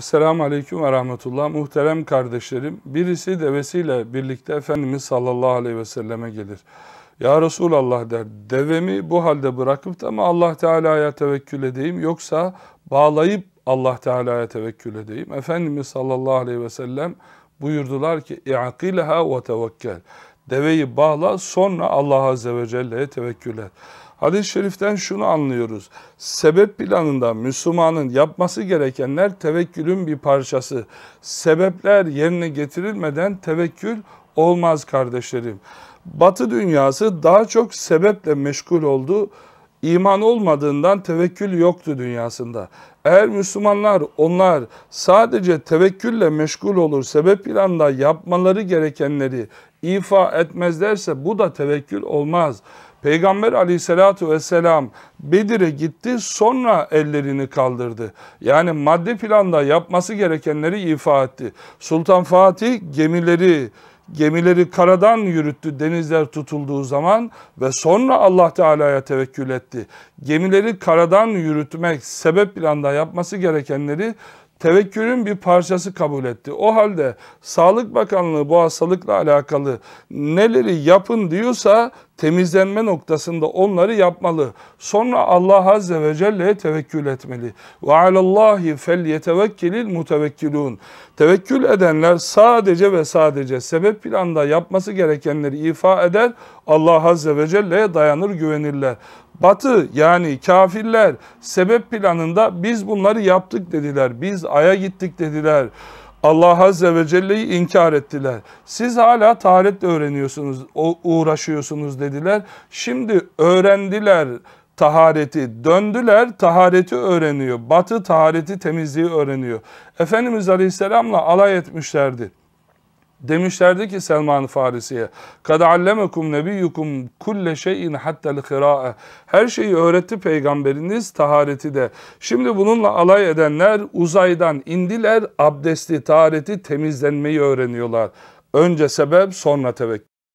Selamun Aleyküm ve Rahmetullah. Muhterem kardeşlerim, birisi devesiyle birlikte Efendimiz sallallahu aleyhi ve selleme gelir. Ya Resulallah der, devemi bu halde bırakıp da mı Allah Teala'ya tevekkül edeyim yoksa bağlayıp Allah Teala'ya tevekkül edeyim? Efendimiz sallallahu aleyhi ve sellem buyurdular ki, اِعَقِلَهَا وَتَوَكَّلْ Deveyi bağla sonra Allah Azze ve Celle'ye tevekkül et. Hadis-i şeriften şunu anlıyoruz. Sebep planında Müslümanın yapması gerekenler tevekkülün bir parçası. Sebepler yerine getirilmeden tevekkül olmaz kardeşlerim. Batı dünyası daha çok sebeple meşgul oldu. İman olmadığından tevekkül yoktu dünyasında. Eğer Müslümanlar onlar sadece tevekkülle meşgul olur, sebep planda yapmaları gerekenleri ifa etmezlerse bu da tevekkül olmaz. Peygamber aleyhissalatü vesselam Bedir'e gitti sonra ellerini kaldırdı. Yani maddi planda yapması gerekenleri ifa etti. Sultan Fatih gemileri gemileri karadan yürüttü denizler tutulduğu zaman ve sonra Allah Teala'ya tevekkül etti. Gemileri karadan yürütmek sebep planda yapması gerekenleri tevekkülün bir parçası kabul etti. O halde Sağlık Bakanlığı bu hastalıkla alakalı neleri yapın diyorsa temizlenme noktasında onları yapmalı. Sonra Allah Azze ve Celle'ye tevekkül etmeli. Ve alallahi fel yetevekkilil mutevekkilun. Tevekkül edenler sadece ve sadece sebep planda yapması gerekenleri ifa eder. Allah Azze ve Celle'ye dayanır güvenirler. Batı yani kafirler sebep planında biz bunları yaptık dediler. Biz aya gittik dediler. Allah Azze ve Celle'yi inkar ettiler. Siz hala taharetle öğreniyorsunuz, uğraşıyorsunuz dediler. Şimdi öğrendiler tahareti, döndüler tahareti öğreniyor. Batı tahareti temizliği öğreniyor. Efendimiz Aleyhisselam'la alay etmişlerdi. Demişlerdi ki Selman Farisi'ye kad allemekum nebiyyukum kulle şeyin hatta kırae. Her şeyi öğretti peygamberiniz tahareti de. Şimdi bununla alay edenler uzaydan indiler abdesti, tahareti, temizlenmeyi öğreniyorlar. Önce sebep sonra tevekkül.